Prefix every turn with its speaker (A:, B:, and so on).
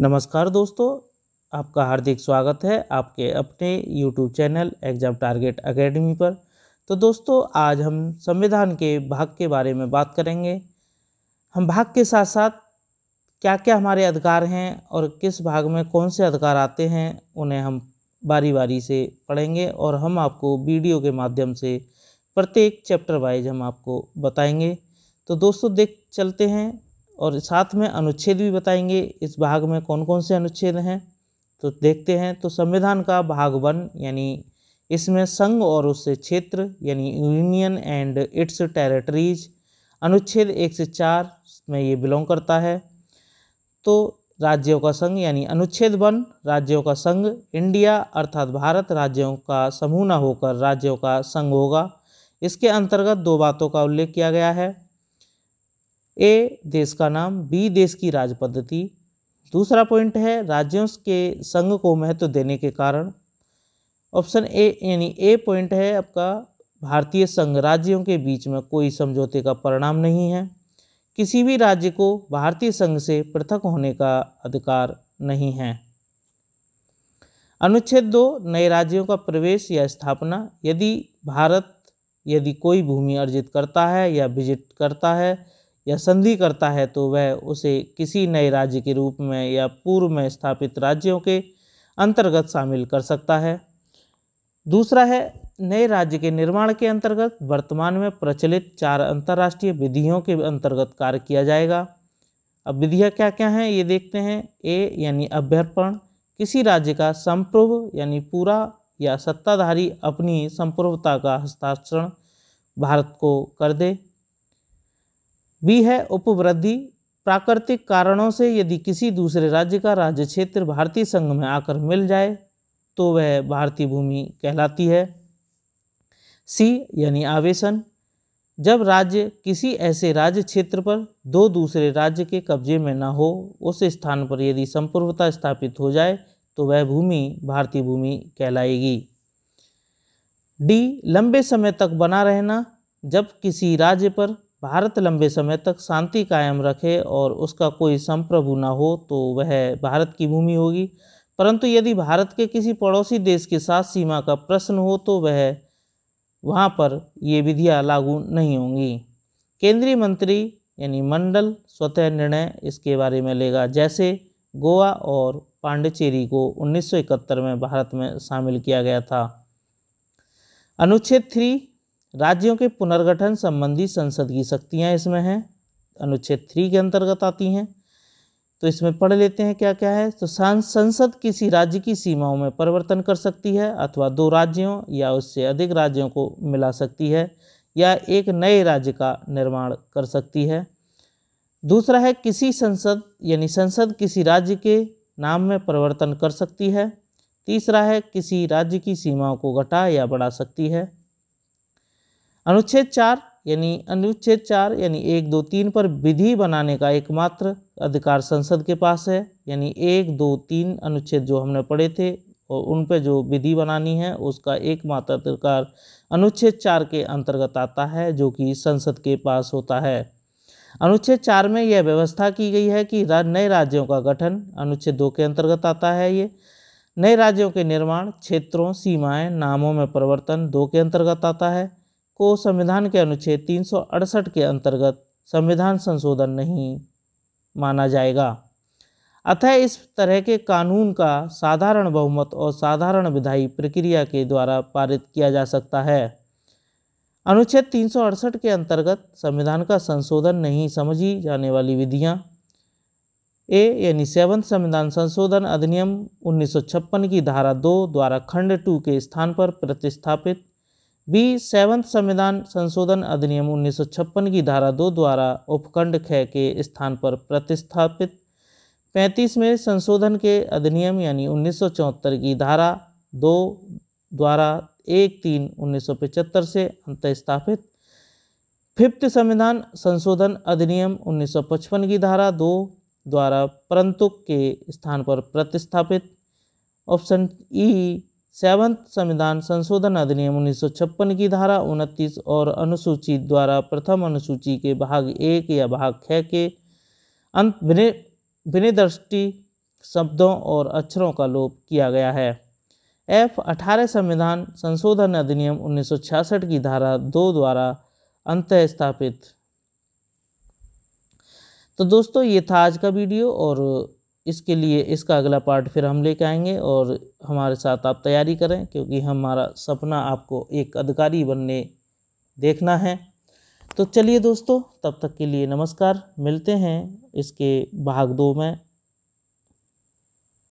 A: नमस्कार दोस्तों आपका हार्दिक स्वागत है आपके अपने YouTube channel Exam Target Academy पर तो दोस्तों आज हम संविधान के भाग के बारे में बात करेंगे हम भाग के साथ साथ क्या क्या हमारे अधिकार हैं और किस भाग में कौन से अधिकार आते हैं उन्हें हम बारी बारी से पढ़ेंगे और हम आपको वीडियो के माध्यम से प्रत्येक चैप्टर वाइज हम आपको बताएंगे तो दोस्तों देख चलते हैं और साथ में अनुच्छेद भी बताएंगे इस भाग में कौन कौन से अनुच्छेद हैं तो देखते हैं तो संविधान का भाग वन यानी इसमें संघ और उससे क्षेत्र यानी यूनियन एंड इट्स टेरिटरीज अनुच्छेद एक से चार में ये बिलोंग करता है तो राज्यों का संघ यानी अनुच्छेद वन राज्यों का संघ इंडिया अर्थात भारत राज्यों का समूह न होकर राज्यों का संघ होगा इसके अंतर्गत दो बातों का उल्लेख किया गया है ए देश का नाम बी देश की राज पद्धति दूसरा पॉइंट है राज्यों के संघ को महत्व देने के कारण ऑप्शन ए यानी ए पॉइंट है आपका भारतीय संघ राज्यों के बीच में कोई समझौते का परिणाम नहीं है किसी भी राज्य को भारतीय संघ से पृथक होने का अधिकार नहीं है अनुच्छेद दो नए राज्यों का प्रवेश या स्थापना यदि भारत यदि कोई भूमि अर्जित करता है या विजिट करता है या संधि करता है तो वह उसे किसी नए राज्य के रूप में या पूर्व में स्थापित राज्यों के अंतर्गत शामिल कर सकता है दूसरा है नए राज्य के निर्माण के अंतर्गत वर्तमान में प्रचलित चार अंतर्राष्ट्रीय विधियों के अंतर्गत कार्य किया जाएगा अब विधियाँ क्या क्या हैं ये देखते हैं ए यानी अभ्यर्पण किसी राज्य का संप्रभ यानी पूरा या सत्ताधारी अपनी संप्रभुता का हस्ताक्षरण भारत को कर दे बी है उपवृद्धि प्राकृतिक कारणों से यदि किसी दूसरे राज्य का राज्य क्षेत्र भारतीय संघ में आकर मिल जाए तो वह भारतीय भूमि कहलाती है सी यानी आवेशन जब राज्य किसी ऐसे राज्य क्षेत्र पर दो दूसरे राज्य के कब्जे में ना हो उस स्थान पर यदि संपूर्णता स्थापित हो जाए तो वह भूमि भारतीय भूमि कहलाएगी डी लंबे समय तक बना रहना जब किसी राज्य पर भारत लंबे समय तक शांति कायम रखे और उसका कोई संप्रभु ना हो तो वह भारत की भूमि होगी परंतु यदि भारत के किसी पड़ोसी देश के साथ सीमा का प्रश्न हो तो वह वहाँ पर ये विधियाँ लागू नहीं होंगी केंद्रीय मंत्री यानी मंडल स्वतः निर्णय इसके बारे में लेगा जैसे गोवा और पांडिचेरी को 1971 में भारत में शामिल किया गया था अनुच्छेद थ्री राज्यों के पुनर्गठन संबंधी संसद की शक्तियाँ इसमें हैं अनुच्छेद थ्री के अंतर्गत आती हैं तो इसमें पढ़ लेते हैं क्या क्या है तो संसद किसी राज्य की सीमाओं में परिवर्तन कर सकती है अथवा दो राज्यों या उससे अधिक राज्यों को मिला सकती है या एक नए राज्य का निर्माण कर सकती है दूसरा है किसी संसद यानी संसद किसी राज्य के नाम में परिवर्तन कर सकती है तीसरा है किसी राज्य की सीमाओं को घटा या बढ़ा सकती है अनुच्छेद चार यानी अनुच्छेद चार यानी एक दो तीन पर विधि बनाने का एकमात्र अधिकार संसद के पास है यानी एक दो तीन अनुच्छेद जो हमने पढ़े थे और उन पर जो विधि बनानी है उसका एकमात्र अधिकार अनुच्छेद चार के अंतर्गत आता है जो कि संसद के पास होता है अनुच्छेद चार में यह व्यवस्था की गई है कि रा, नए राज्यों का गठन अनुच्छेद दो के अंतर्गत आता है ये नए राज्यों के निर्माण क्षेत्रों सीमाएं नामों में परिवर्तन दो के अंतर्गत आता है को संविधान के अनुच्छेद तीन के अंतर्गत संविधान संशोधन नहीं माना जाएगा अतः इस तरह के कानून का साधारण बहुमत और साधारण विधायी प्रक्रिया के द्वारा पारित किया जा सकता है अनुच्छेद तीन के अंतर्गत संविधान का संशोधन नहीं समझी जाने वाली विधियाँ ए यानी सेवन संविधान संशोधन अधिनियम 1956 की धारा दो द्वारा खंड टू के स्थान पर प्रतिस्थापित बी सेवंथ संविधान संशोधन अधिनियम 1956 की धारा दो द्वारा उपखंड ख के स्थान पर प्रतिस्थापित पैंतीसवें संशोधन के अधिनियम यानी उन्नीस की धारा दो द्वारा एक तीन उन्नीस से अंत स्थापित फिफ्थ संविधान संशोधन अधिनियम 1955 की धारा दो द्वारा परंतु के स्थान पर प्रतिस्थापित ऑप्शन ई सेवंत संविधान संशोधन अधिनियम उन्नीस की धारा उनतीस और अनुसूची द्वारा प्रथम अनुसूची के भाग एक या भाग छः के अंत विनिदृष्टि शब्दों और अक्षरों का लोप किया गया है एफ अठारह संविधान संशोधन अधिनियम 1966 की धारा दो द्वारा अंत स्थापित तो दोस्तों ये था आज का वीडियो और इसके लिए इसका अगला पार्ट फिर हम लेके आएंगे और हमारे साथ आप तैयारी करें क्योंकि हमारा सपना आपको एक अधिकारी बनने देखना है तो चलिए दोस्तों तब तक के लिए नमस्कार मिलते हैं इसके भाग दो में